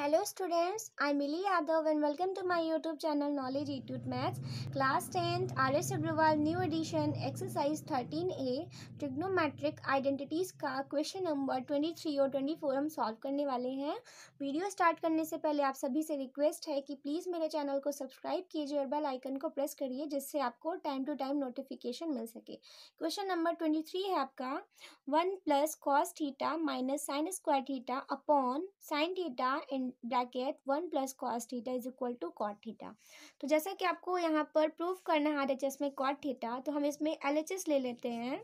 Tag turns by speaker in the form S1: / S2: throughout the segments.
S1: hello students I Mili Yadav and welcome to my YouTube channel knowledge ई टूट maths class tenth R S Agarwal new edition exercise thirteen A trigonometric identities का question number twenty three और twenty four हम solve करने वाले हैं video start करने से पहले आप सभी से रिक्वेस्ट है कि प्लीज़ मेरे चैनल को सब्सक्राइब कीजिए और बेल आइकन को प्रेस करिए जिससे आपको टाइम टू टाइम नोटिफिकेशन मिल सके क्वेश्चन नंबर ट्वेंटी थ्री है आपका one plus cos theta minus sine square theta upon sine theta and bracket one plus cos theta is equal to cot theta तो जैसा कि आपको यहाँ पर प्रूफ करना है आर में कॉट थीटा तो हम इसमें एल ले लेते हैं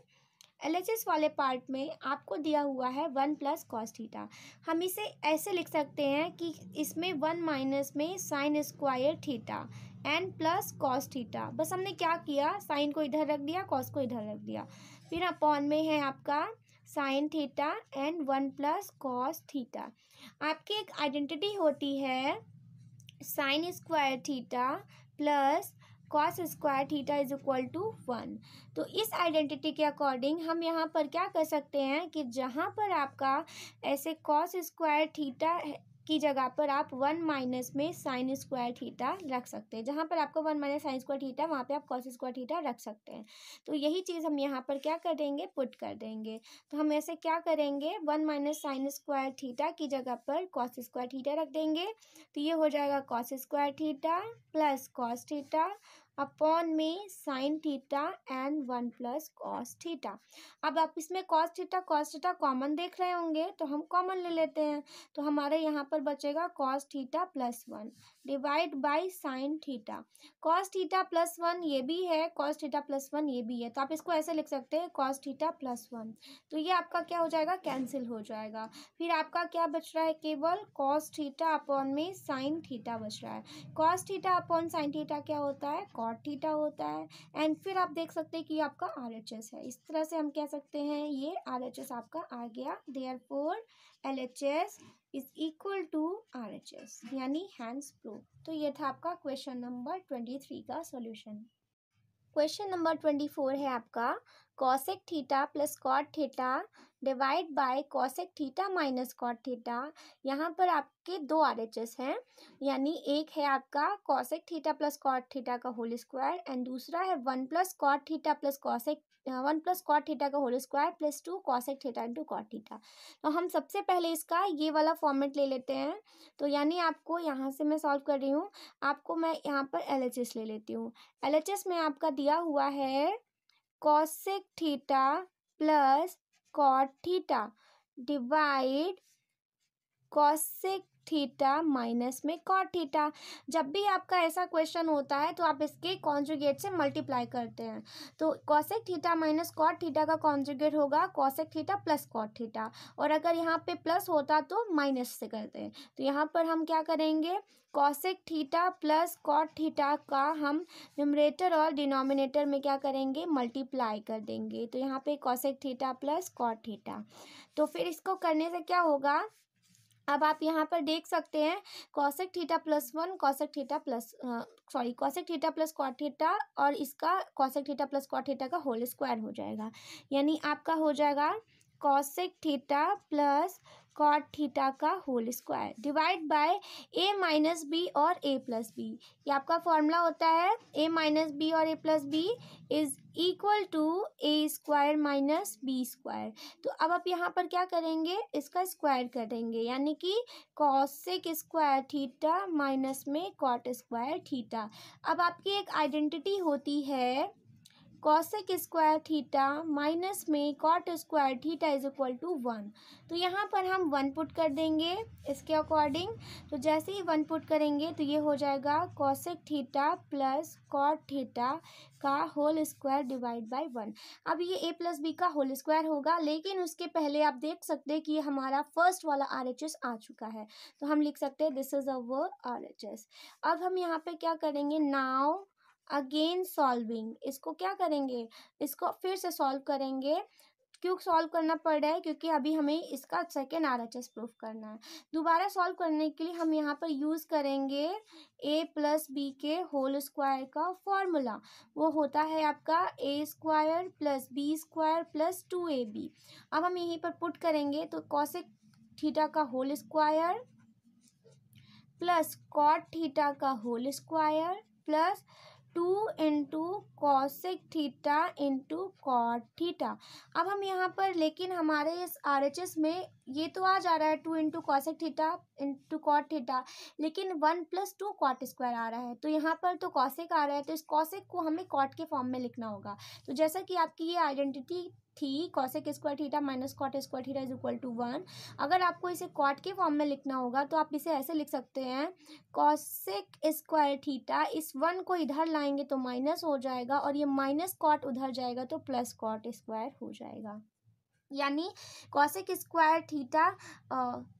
S1: एल वाले पार्ट में आपको दिया हुआ है वन प्लस कॉस थीटा हम इसे ऐसे लिख सकते हैं कि इसमें वन माइनस में sine square theta and plus cos theta बस हमने क्या किया साइन को इधर रख दिया कॉस को इधर रख दिया फिर अपॉन में है आपका sine theta and one plus cos theta आपकी एक आइडेंटिटी होती है sine square theta plus cos square theta is equal to one तो इस आइडेंटिटी के अकॉर्डिंग हम यहाँ पर क्या कर सकते हैं कि जहाँ पर आपका ऐसे कॉस स्क्वायर थीटा की जगह पर आप वन माइनस में साइन स्क्वायर थीटा रख सकते हैं जहाँ पर आपको one minus sine square theta वहाँ पे आप कॉस स्क्वायर थीटा रख सकते हैं तो यही चीज़ हम यहाँ पर क्या कर देंगे पुट कर देंगे तो हम ऐसे क्या करेंगे one minus sine square theta की जगह पर कॉस स्क्वायर थीटा रख देंगे तो ये हो जाएगा cos square theta plus cos theta upon में sine theta and one plus cos theta अब आप इसमें cos theta cos theta common देख रहे होंगे तो हम कॉमन ले लेते हैं तो हमारे यहाँ पर बचेगा cos theta plus one divide by sine theta cos theta plus one ये भी है कॉस थीटा प्लस वन ये भी है तो आप इसको ऐसे लिख सकते हैं कॉस थीटा प्लस वन तो ये आपका क्या हो जाएगा कैंसिल हो जाएगा फिर आपका क्या बच रहा है केवल कॉस थीटा अपॉन में साइन थीटा बच रहा है cos theta upon sine theta क्या होता है कॉट थीटा होता है एंड फिर आप देख सकते हैं कि आपका आर एच एस है इस तरह से हम कह सकते हैं ये आर एच एस आपका आ गया therefore L H S is equal to R H S यानी हैंड्स प्रूफ तो ये था आपका क्वेश्चन नंबर ट्वेंटी थ्री का solution question number twenty four है आपका cosec theta plus cot theta divide by cosec theta minus cot theta यहाँ पर आपके दो आर एच एस हैं यानी एक है आपका cosec theta plus cot theta का होल स्क्वायर एंड दूसरा है one plus cot theta plus cosec one plus cot theta का whole square plus two cosec theta into cot theta तो हम सबसे पहले इसका ये वाला फॉर्मेट ले लेते हैं तो यानी आपको यहाँ से मैं सॉल्व कर रही हूँ आपको मैं यहाँ पर एल ले लेती हूँ एल में आपका दिया हुआ है cosec theta plus cot theta divide cosec theta minus में कॉट थीटा जब भी आपका ऐसा क्वेश्चन होता है तो आप इसके कॉन्जुगेट से मल्टीप्लाई करते हैं तो cosec theta minus cot theta का कॉन्जुगेट होगा cosec theta plus cot theta और अगर यहाँ पे प्लस होता तो माइनस से करते हैं तो यहाँ पर हम क्या करेंगे cosec theta plus cot theta का हम न्यूमरेटर और डिनोमिनेटर में क्या करेंगे मल्टीप्लाई कर देंगे तो यहाँ पे cosec theta plus cot theta तो फिर इसको करने से क्या होगा अब आप यहाँ पर देख सकते हैं cosec theta plus one cosec theta plus sorry cosec theta plus cot theta और इसका cosec theta plus cot theta का होल स्क्वायर हो जाएगा यानी आपका हो जाएगा cosec theta plus cot theta का whole square divide by A minus B और ए प्लस बी ये आपका फॉर्मूला होता है ए माइनस बी और A plus B is equal to A square minus B square तो अब आप यहाँ पर क्या करेंगे इसका स्क्वायर करेंगे यानी कि कॉसिक स्क्वायर थीटा माइनस में कॉट स्क्वायर थीटा अब आपकी एक आइडेंटिटी होती है कॉसिक स्क्वायर थीटा माइनस में cot square theta is equal to one तो यहाँ पर हम वन पुट कर देंगे इसके अकॉर्डिंग तो जैसे ही वन पुट करेंगे तो ये हो जाएगा cosec theta plus cot theta का whole square divide by one अब ये ए प्लस बी का होल स्क्वायर होगा लेकिन उसके पहले आप देख सकते हैं कि हमारा फर्स्ट वाला आर एच एस आ चुका है तो हम लिख सकते हैं this is our R H S अब हम यहाँ पे क्या करेंगे नाव अगेन सॉल्विंग इसको क्या करेंगे इसको फिर से सॉल्व करेंगे क्यों सॉल्व करना पड़ रहा है क्योंकि अभी हमें इसका second R H S proof करना है दोबारा सॉल्व करने के लिए हम यहाँ पर यूज़ करेंगे ए प्लस बी के होल स्क्वायर का फॉर्मूला वो होता है आपका A square plus B square plus two A B अब हम यहीं पर पुट करेंगे तो कौशिक थीटा का whole square plus cot theta का whole square plus two into cosec theta into cot theta अब हम यहाँ पर लेकिन हमारे इस आर एच एस में ये तो आ जा रहा है two into cosec theta into cot theta लेकिन one plus two cot square आ रहा है तो यहाँ पर तो कॉसिक आ रहा है तो इस कॉसिक को हमें कॉट के फॉर्म में लिखना होगा तो जैसा कि आपकी ये आइडेंटिटी थी cosec square theta minus cot square theta is equal to one अगर आपको इसे कॉट के फॉर्म में लिखना होगा तो आप इसे ऐसे लिख सकते हैं कॉसेक स्क्वायर थीटा इस वन को इधर लाएंगे तो माइनस हो जाएगा और ये माइनस कॉट उधर जाएगा तो प्लस कॉट स्क्वायर हो जाएगा यानी कॉसिक स्क्वायर थीटा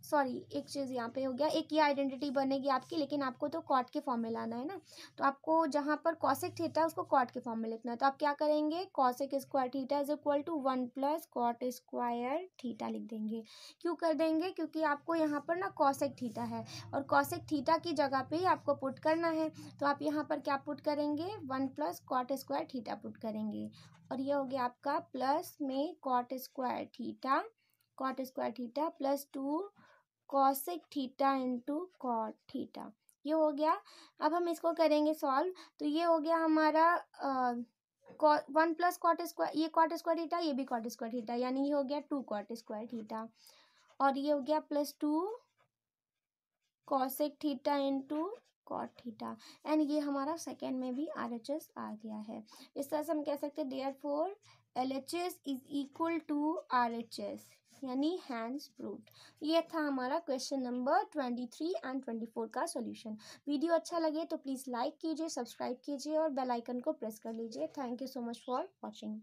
S1: सॉरी एक चीज़ यहाँ पे हो गया एक ये आइडेंटिटी बनेगी आपकी लेकिन आपको तो कॉट के फॉर्म में लाना है ना तो आपको जहाँ पर कॉसिक थीटा उसको कॉट के फॉर्म में लिखना है तो आप क्या करेंगे cosec square theta is equal to one plus cot square theta लिख देंगे क्यों कर देंगे क्योंकि आपको यहाँ पर ना कॉसिक थीटा है और कॉसिक थीटा की जगह पर ही आपको पुट करना है तो आप यहाँ पर क्या पुट करेंगे one plus cot square theta put करेंगे और ये हो गया आपका प्लस में cot square theta cot square theta plus two cosec theta into cot theta ये हो गया अब हम इसको करेंगे सॉल्व तो ये हो गया हमारा वन प्लस कॉट स्क्वायर ये कॉट स्क्वायर थीटा ये भी कॉट स्क्वायर थीटा यानी ये हो गया टू कॉट स्क्वायर थीटा और ये हो गया plus two cosec theta into cot theta and ये हमारा सेकेंड में भी आर एच एस आ गया है इस तरह से हम कह सकते हैं therefore L H S is equal to R H S यानी हैंड्स प्रूफ ये था हमारा question number twenty three and twenty four का सॉल्यूशन वीडियो अच्छा लगे तो प्लीज़ लाइक कीजिए सब्सक्राइब कीजिए और बेल आइकन को प्रेस कर लीजिए thank you so much for watching